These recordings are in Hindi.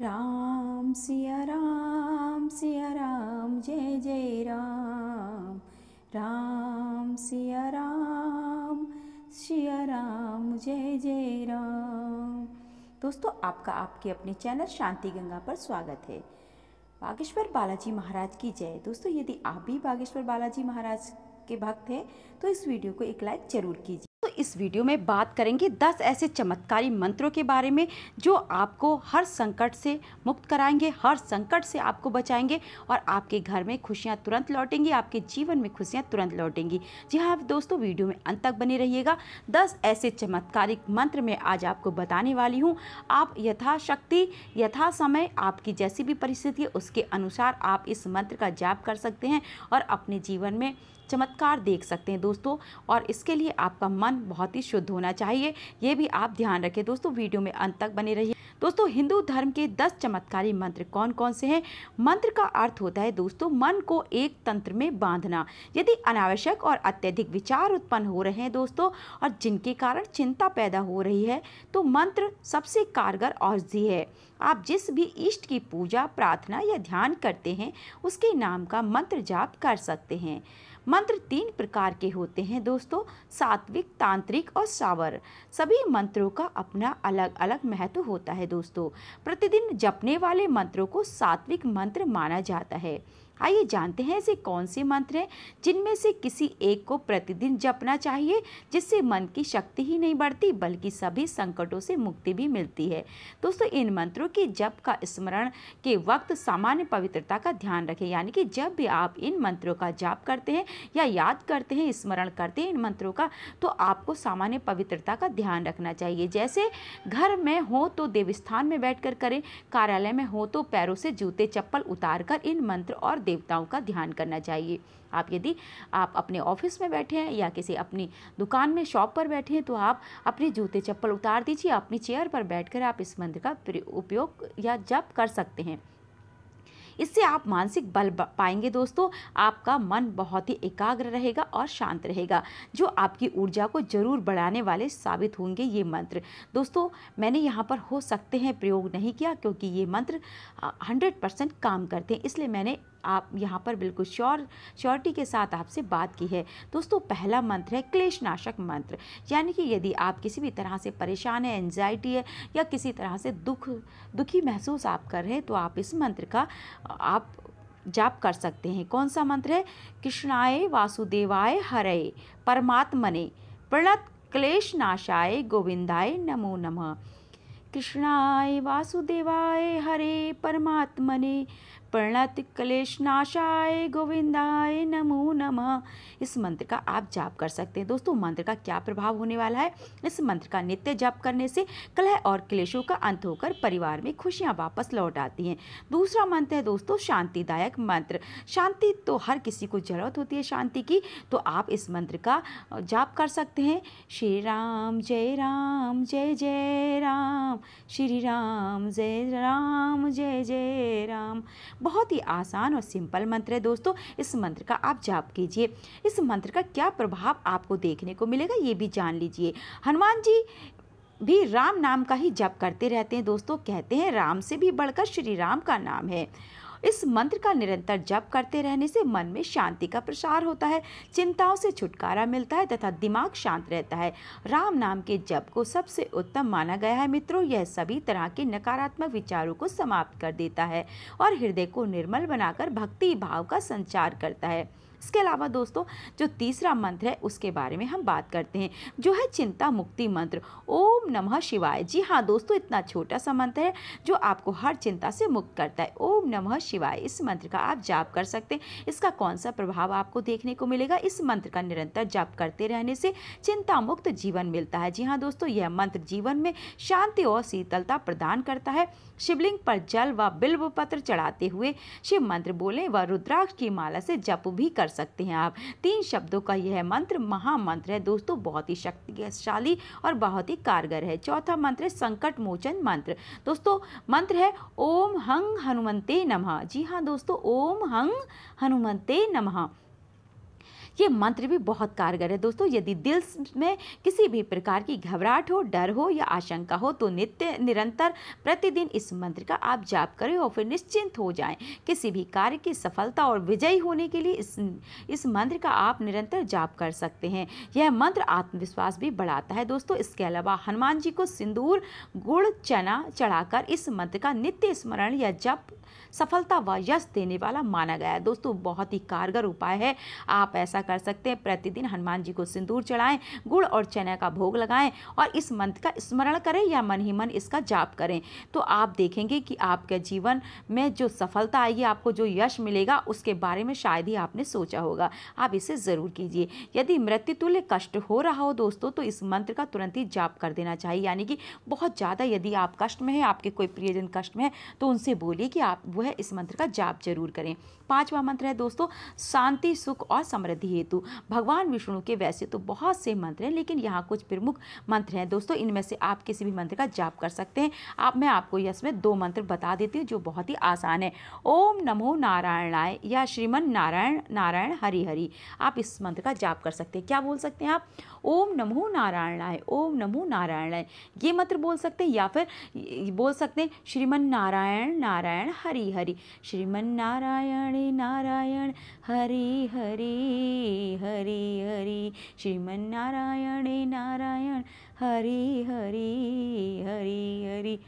राम सिया राम सिया राम जय जय राम राम सिया राम सिया राम जय जय राम दोस्तों आपका आपके अपने चैनल शांति गंगा पर स्वागत है बागेश्वर बालाजी महाराज की जय दोस्तों यदि आप भी बागेश्वर बालाजी महाराज के भक्त हैं तो इस वीडियो को एक लाइक ज़रूर कीजिए इस वीडियो में बात करेंगे 10 ऐसे चमत्कारी मंत्रों के बारे में जो आपको हर संकट से मुक्त कराएंगे हर संकट से आपको बचाएंगे और आपके घर में खुशियाँ तुरंत लौटेंगी आपके जीवन में खुशियाँ तुरंत लौटेंगी जी हाँ दोस्तों वीडियो में अंत तक बने रहिएगा दस ऐसे चमत्कारिक मंत्र मैं आज आपको बताने वाली हूँ आप यथाशक्ति यथा समय आपकी जैसी भी परिस्थिति है उसके अनुसार आप इस मंत्र का जाप कर सकते हैं और अपने जीवन में चमत्कार देख सकते हैं दोस्तों और इसके लिए आपका मन बहुत ही शुद्ध होना चाहिए ये भी आप ध्यान रखें दोस्तों वीडियो में अंत तक बने रहिए दोस्तों हिंदू धर्म के दस चमत्कारी मंत्र कौन कौन से हैं मंत्र का अर्थ होता है दोस्तों मन को एक तंत्र में बांधना यदि अनावश्यक और अत्यधिक विचार उत्पन्न हो रहे हैं दोस्तों और जिनके कारण चिंता पैदा हो रही है तो मंत्र सबसे कारगर औषधि है आप जिस भी इष्ट की पूजा प्रार्थना या ध्यान करते हैं उसके नाम का मंत्र जाप कर सकते हैं मंत्र तीन प्रकार के होते हैं दोस्तों सात्विक तांत्रिक और सावर सभी मंत्रों का अपना अलग अलग महत्व होता है दोस्तों प्रतिदिन जपने वाले मंत्रों को सात्विक मंत्र माना जाता है आइए जानते हैं ऐसे कौन से मंत्र हैं जिनमें से किसी एक को प्रतिदिन जपना चाहिए जिससे मन की शक्ति ही नहीं बढ़ती बल्कि सभी संकटों से मुक्ति भी मिलती है दोस्तों इन मंत्रों के जप का स्मरण के वक्त सामान्य पवित्रता का ध्यान रखें यानी कि जब भी आप इन मंत्रों का जाप करते हैं या याद करते हैं स्मरण करते हैं इन मंत्रों का तो आपको सामान्य पवित्रता का ध्यान रखना चाहिए जैसे घर में हो तो देवस्थान में बैठ करें कार्यालय में हो तो पैरों से जूते चप्पल उतार कर इन मंत्र और देवताओं का ध्यान करना चाहिए आप यदि आप अपने ऑफिस में बैठे हैं या किसी अपनी दुकान में शॉप पर बैठे हैं तो आप अपने जूते चप्पल उतार दीजिए अपनी चेयर पर बैठकर आप इस मंत्र का उपयोग या जप कर सकते हैं इससे आप मानसिक बल पाएंगे दोस्तों आपका मन बहुत ही एकाग्र रहेगा और शांत रहेगा जो आपकी ऊर्जा को जरूर बढ़ाने वाले साबित होंगे ये मंत्र दोस्तों मैंने यहाँ पर हो सकते हैं प्रयोग नहीं किया क्योंकि ये मंत्र हंड्रेड परसेंट काम करते हैं इसलिए मैंने आप यहाँ पर बिल्कुल श्योर श्योरिटी के साथ आपसे बात की है दोस्तों पहला मंत्र है क्लेश नाशक मंत्र यानी कि यदि आप किसी भी तरह से परेशान है एनजाइटी है या किसी तरह से दुख दुखी महसूस आप कर रहे हैं तो आप इस मंत्र का आप जाप कर सकते हैं कौन सा मंत्र है कृष्णाय वासुदेवाय हरे परमात्मने प्रणत क्लेश नाशाय गोविंदाय नमो नमः कृष्णाय वासुदेवाय हरे परमात्मने नाशाय गोविंदाय नमो नमः इस मंत्र का आप जाप कर सकते हैं दोस्तों मंत्र का क्या प्रभाव होने वाला है इस मंत्र का नित्य जाप करने से कलह और क्लेशों का अंत होकर परिवार में खुशियाँ वापस लौट आती हैं दूसरा मंत्र है दोस्तों शांतिदायक मंत्र शांति तो हर किसी को जरूरत होती है शांति की तो आप इस मंत्र का जाप कर सकते हैं श्री राम जय राम जय जय राम श्री राम जय राम जय जय राम बहुत ही आसान और सिंपल मंत्र है दोस्तों इस मंत्र का आप जाप कीजिए इस मंत्र का क्या प्रभाव आपको देखने को मिलेगा ये भी जान लीजिए हनुमान जी भी राम नाम का ही जप करते रहते हैं दोस्तों कहते हैं राम से भी बढ़कर श्री राम का नाम है इस मंत्र का निरंतर जप करते रहने से मन में शांति का प्रसार होता है चिंताओं से छुटकारा मिलता है तथा दिमाग शांत रहता है राम नाम के जप को सबसे उत्तम माना गया है मित्रों यह सभी तरह के नकारात्मक विचारों को समाप्त कर देता है और हृदय को निर्मल बनाकर भक्ति भाव का संचार करता है इसके अलावा दोस्तों जो तीसरा मंत्र है उसके बारे में हम बात करते हैं जो है चिंता मुक्ति मंत्र ओम नमः शिवाय जी हाँ दोस्तों इतना छोटा सा मंत्र है जो आपको हर चिंता से मुक्त करता है ओम नमः शिवाय इस मंत्र का आप जाप कर सकते हैं इसका कौन सा प्रभाव आपको देखने को मिलेगा इस मंत्र का निरंतर जाप करते रहने से चिंता मुक्त जीवन मिलता है जी हाँ दोस्तों यह मंत्र जीवन में शांति और शीतलता प्रदान करता है शिवलिंग पर जल व बिल्व पत्र चढ़ाते हुए शिव मंत्र बोले व रुद्राक्ष की माला से जप भी कर कर सकते हैं आप तीन शब्दों का यह मंत्र महामंत्र है दोस्तों बहुत ही शक्तिशाली और बहुत ही कारगर है चौथा मंत्र है संकट मोचन मंत्र दोस्तों मंत्र है ओम हंग हनुमंते नमः जी हाँ दोस्तों ओम हंग हनुमंते नमः ये मंत्र भी बहुत कारगर है दोस्तों यदि दिल में किसी भी प्रकार की घबराहट हो डर हो या आशंका हो तो नित्य निरंतर प्रतिदिन इस मंत्र का आप जाप करें और फिर निश्चिंत हो जाएं किसी भी कार्य की सफलता और विजयी होने के लिए इस इस मंत्र का आप निरंतर जाप कर सकते हैं यह मंत्र आत्मविश्वास भी बढ़ाता है दोस्तों इसके अलावा हनुमान जी को सिंदूर गुड़ चना चढ़ाकर इस मंत्र का नित्य स्मरण या जप सफलता व यश देने वाला माना गया है दोस्तों बहुत ही कारगर उपाय है आप ऐसा कर सकते हैं प्रतिदिन हनुमान जी को सिंदूर चढ़ाएं गुड़ और चने का भोग लगाएं और इस मंत्र का स्मरण करें या मन ही मन इसका जाप करें तो आप देखेंगे कि आपके जीवन में जो सफलता आएगी आपको जो यश मिलेगा उसके बारे में शायद ही आपने सोचा होगा आप इसे ज़रूर कीजिए यदि मृत्युतुल्य कष्ट हो रहा हो दोस्तों तो इस मंत्र का तुरंत ही जाप कर देना चाहिए यानी कि बहुत ज़्यादा यदि आप कष्ट में हैं आपके कोई प्रियजन कष्ट में है तो उनसे बोलिए कि आप जाप वह इस मंत्र का जाप जरूर करें पांचवा मंत्र है दोस्तों शांति सुख और समृद्धि हेतु भगवान विष्णु के वैसे तो बहुत से मंत्र हैं लेकिन यहाँ कुछ प्रमुख मंत्र हैं दोस्तों इनमें से आप किसी भी मंत्र का जाप कर सकते हैं आप मैं आपको इसमें दो मंत्र बता देती हूँ जो बहुत ही आसान है ओम नमो नारायणाय या श्रीमन नारायण नारायण हरि हरि आप इस मंत्र का जाप कर सकते हैं क्या बोल सकते हैं आप ओम नमो नारायणाय ओम नमो नारायणाय ये मंत्र बोल सकते हैं या फिर बोल सकते हैं श्रीमन नारायण नारायण हरि हरि श्रीमन्नारायणे नारायण हरि हरि हरि हरि श्रीमन्नारायणे नारायण हरि हरि हरि हरि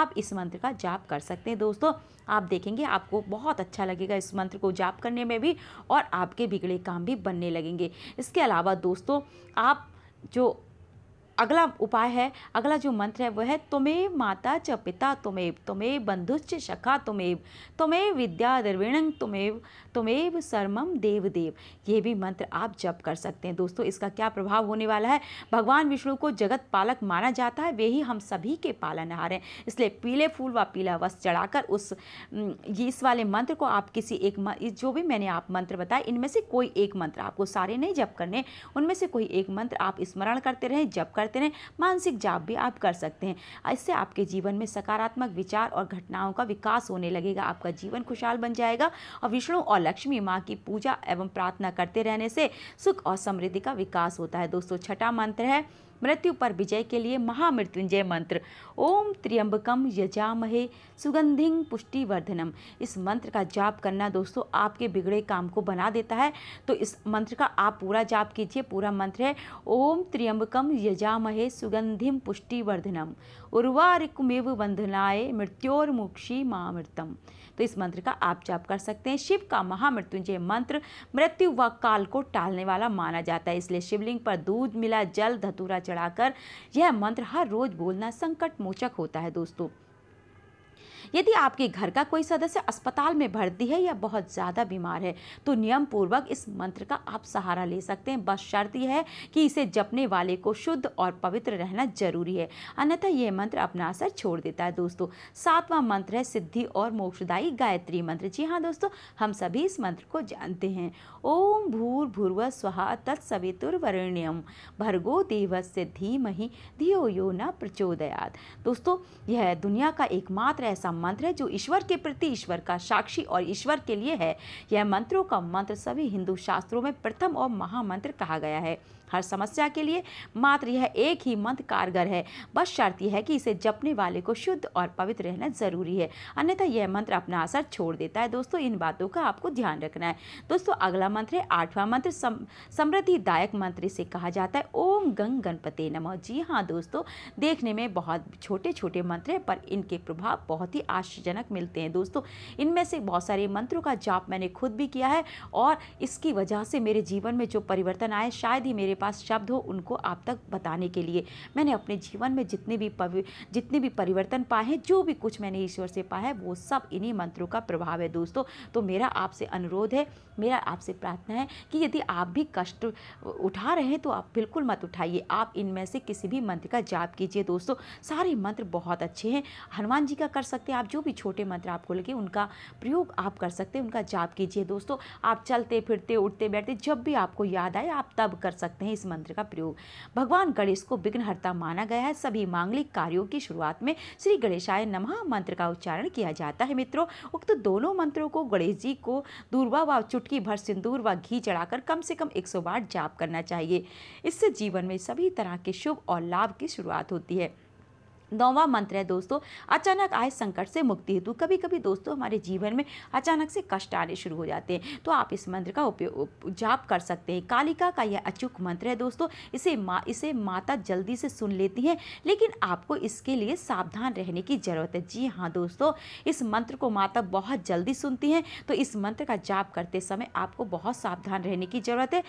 आप इस मंत्र का जाप कर सकते हैं दोस्तों आप देखेंगे आपको बहुत अच्छा लगेगा इस मंत्र को जाप करने में भी और आपके बिगड़े काम भी बनने लगेंगे इसके अलावा दोस्तों आप जो अगला उपाय है अगला जो मंत्र है वह है तुम्हें माता च पिता तुम्हें तुम्हें बंधुश्च शखा तुम्हें तुम्हें विद्या द्रविणंग तुम्हें तुम्हें देव देव ये भी मंत्र आप जप कर सकते हैं दोस्तों इसका क्या प्रभाव होने वाला है भगवान विष्णु को जगत पालक माना जाता है वे ही हम सभी के पालनहार हैं इसलिए पीले फूल व पीला वस्त्र चढ़ाकर उस इस वाले मंत्र को आप किसी एक जो भी मैंने आप मंत्र बताए इनमें से कोई एक मंत्र आपको सारे नहीं जप करने उनमें से कोई एक मंत्र आप स्मरण करते रहें जप कर करते रहें मानसिक जाप भी आप कर सकते हैं इससे आपके जीवन में सकारात्मक विचार और घटनाओं का विकास होने लगेगा आपका जीवन खुशहाल बन जाएगा और विष्णु और लक्ष्मी माँ की पूजा एवं प्रार्थना करते रहने से सुख और समृद्धि का विकास होता है दोस्तों छठा मंत्र है मृत्यु पर विजय के लिए महामृत्युंजय मंत्र ओम त्र्यंबकम यजामहे सुगंधि पुष्टिवर्धनम इस मंत्र का जाप करना दोस्तों आपके बिगड़े काम को बना देता है तो इस मंत्र का आप पूरा जाप कीजिए पूरा मंत्र है ओम त्र्यंबकम यजा पितामहे सुगंधि पुष्टिवर्धनम उर्वारिकमेव बंधनाए मृत्योर्मुक्षी मामृतम तो इस मंत्र का आप जाप कर सकते हैं शिव का महामृत्युंजय मंत्र मृत्यु व काल को टालने वाला माना जाता है इसलिए शिवलिंग पर दूध मिला जल धतूरा चढ़ाकर यह मंत्र हर रोज बोलना संकट मोचक होता है दोस्तों यदि आपके घर का कोई सदस्य अस्पताल में भर्ती है या बहुत ज़्यादा बीमार है तो नियम पूर्वक इस मंत्र का आप सहारा ले सकते हैं बस शर्त यह है कि इसे जपने वाले को शुद्ध और पवित्र रहना जरूरी है अन्यथा यह मंत्र अपना असर छोड़ देता है दोस्तों सातवां मंत्र है सिद्धि और मोक्षदायी गायत्री मंत्र जी हाँ दोस्तों हम सभी इस मंत्र को जानते हैं ओम भूर भूर्व स्वाहा तत्सवितुर्वरेण्यम भर्गो देवस्य धीमहि धियो यो न प्रचोदयात दोस्तों यह दुनिया का एकमात्र ऐसा मंत्र है जो ईश्वर के प्रति ईश्वर का साक्षी और ईश्वर के लिए है यह मंत्रों का मंत्र सभी हिंदू शास्त्रों में प्रथम और महामंत्र कहा गया है हर समस्या के लिए मात्र यह एक ही मंत्र कारगर है बस शर्त यह है कि इसे जपने वाले को शुद्ध और पवित्र रहना ज़रूरी है अन्यथा यह मंत्र अपना असर छोड़ देता है दोस्तों इन बातों का आपको ध्यान रखना है दोस्तों अगला मंत्र है आठवां मंत्र समृद्धिदायक मंत्र इसे कहा जाता है ओम गंग गणपते नमो जी हाँ दोस्तों देखने में बहुत छोटे छोटे मंत्र हैं पर इनके प्रभाव बहुत ही आश्चर्यजनक मिलते हैं दोस्तों इनमें से बहुत सारे मंत्रों का जाप मैंने खुद भी किया है और इसकी वजह से मेरे जीवन में जो परिवर्तन आए शायद ही मेरे पास शब्द हो उनको आप तक बताने के लिए मैंने अपने जीवन में जितने भी पवि जितने भी परिवर्तन पाए हैं जो भी कुछ मैंने ईश्वर से पाया है वो सब इन्हीं मंत्रों का प्रभाव है दोस्तों तो मेरा आपसे अनुरोध है मेरा आपसे प्रार्थना है कि यदि आप भी कष्ट उठा रहे हैं तो आप बिल्कुल मत उठाइए आप इनमें से किसी भी मंत्र का जाप कीजिए दोस्तों सारे मंत्र बहुत अच्छे हैं हनुमान जी का कर सकते हैं आप जो भी छोटे मंत्र आपको लगे उनका प्रयोग आप कर सकते हैं उनका जाप कीजिए दोस्तों आप चलते फिरते उठते बैठते जब भी आपको याद आए आप तब कर सकते हैं हैं इस मंत्र का प्रयोग भगवान गणेश को विघ्नहर्ता माना गया है सभी मांगलिक कार्यों की शुरुआत में श्री गणेशाय नमः मंत्र का उच्चारण किया जाता है मित्रों उक्त दोनों मंत्रों को गणेश जी को दूरवा व चुटकी भर सिंदूर व घी चढ़ाकर कम से कम एक सौ बार जाप करना चाहिए इससे जीवन में सभी तरह के शुभ और लाभ की शुरुआत होती है नौवा मंत्र है दोस्तों अचानक आए संकट से मुक्ति हेतु कभी कभी दोस्तों हमारे जीवन में अचानक से कष्ट आने शुरू हो जाते हैं तो आप इस मंत्र का उपयोग जाप कर सकते हैं कालिका का यह अचूक मंत्र है दोस्तों इसे माँ इसे माता जल्दी से सुन लेती हैं लेकिन आपको इसके लिए सावधान रहने की ज़रूरत है जी हाँ दोस्तों इस मंत्र को माता बहुत जल्दी सुनती हैं तो इस मंत्र का जाप करते समय आपको बहुत सावधान रहने की ज़रूरत है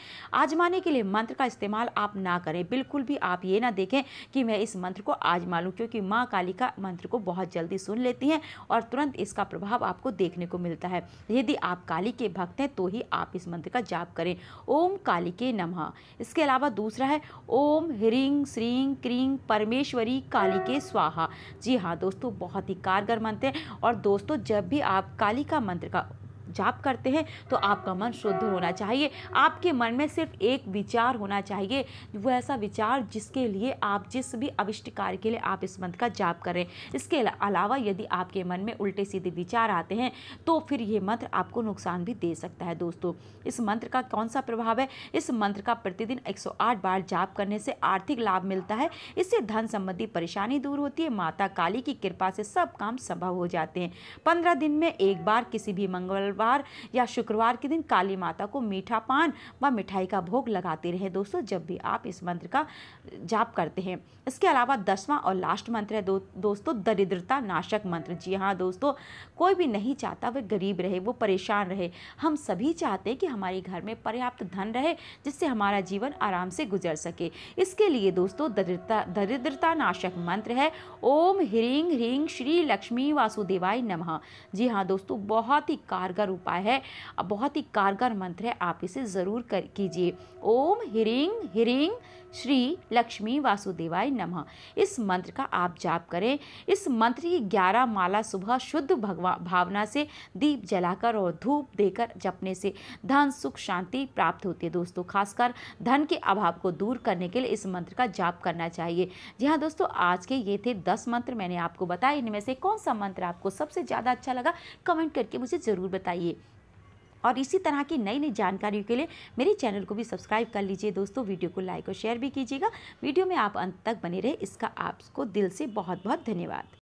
आजमाने के लिए मंत्र का इस्तेमाल आप ना करें बिल्कुल भी आप ये ना देखें कि मैं इस मंत्र को आजमा लूँ क्योंकि माँ कालिका मंत्र को बहुत जल्दी सुन लेती हैं और तुरंत इसका प्रभाव आपको देखने को मिलता है यदि आप काली के भक्त हैं तो ही आप इस मंत्र का जाप करें ओम काली के नमः इसके अलावा दूसरा है ओम ह्रीं श्रीं क्रीं परमेश्वरी काली के स्वाहा जी हाँ दोस्तों बहुत ही कारगर मंत्र है और दोस्तों जब भी आप काली का मंत्र का जाप करते हैं तो आपका मन शुद्ध होना चाहिए आपके मन में सिर्फ एक विचार होना चाहिए वो ऐसा विचार जिसके लिए आप जिस भी अविष्ट कार्य के लिए आप इस मंत्र का जाप करें इसके अलावा यदि आपके मन में उल्टे सीधे विचार आते हैं तो फिर ये मंत्र आपको नुकसान भी दे सकता है दोस्तों इस मंत्र का कौन सा प्रभाव है इस मंत्र का प्रतिदिन एक बार जाप करने से आर्थिक लाभ मिलता है इससे धन संबंधी परेशानी दूर होती है माता काली की कृपा से सब काम संभव हो जाते हैं पंद्रह दिन में एक बार किसी भी मंगल मंगलवार या शुक्रवार के दिन काली माता को मीठा पान व मिठाई का भोग लगाते रहें दोस्तों जब भी आप इस मंत्र का जाप करते हैं इसके अलावा दसवां और लास्ट मंत्र है दो, दोस्तों दरिद्रता नाशक मंत्र जी हाँ दोस्तों कोई भी नहीं चाहता वह गरीब रहे वो परेशान रहे हम सभी चाहते हैं कि हमारे घर में पर्याप्त धन रहे जिससे हमारा जीवन आराम से गुजर सके इसके लिए दोस्तों दरिद्रता दरिद्रता नाशक मंत्र है ओम ह्रीं ह्रीं श्री लक्ष्मी वासुदेवाय नमः जी हाँ दोस्तों बहुत ही कारगर कारगर उपाय है बहुत ही कारगर मंत्र है आप इसे ज़रूर कर कीजिए ओम हिरिंग हिरिंग श्री लक्ष्मी वासुदेवाय नमः इस मंत्र का आप जाप करें इस मंत्र की ग्यारह माला सुबह शुद्ध भगवा भावना से दीप जलाकर और धूप देकर जपने से धन सुख शांति प्राप्त होती है दोस्तों खासकर धन के अभाव को दूर करने के लिए इस मंत्र का जाप करना चाहिए जी हाँ दोस्तों आज के ये थे दस मंत्र मैंने आपको बताए इनमें से कौन सा मंत्र आपको सबसे ज़्यादा अच्छा लगा कमेंट करके मुझे ज़रूर बताइए और इसी तरह की नई नई जानकारियों के लिए मेरे चैनल को भी सब्सक्राइब कर लीजिए दोस्तों वीडियो को लाइक और शेयर भी कीजिएगा वीडियो में आप अंत तक बने रहे इसका आपको दिल से बहुत बहुत धन्यवाद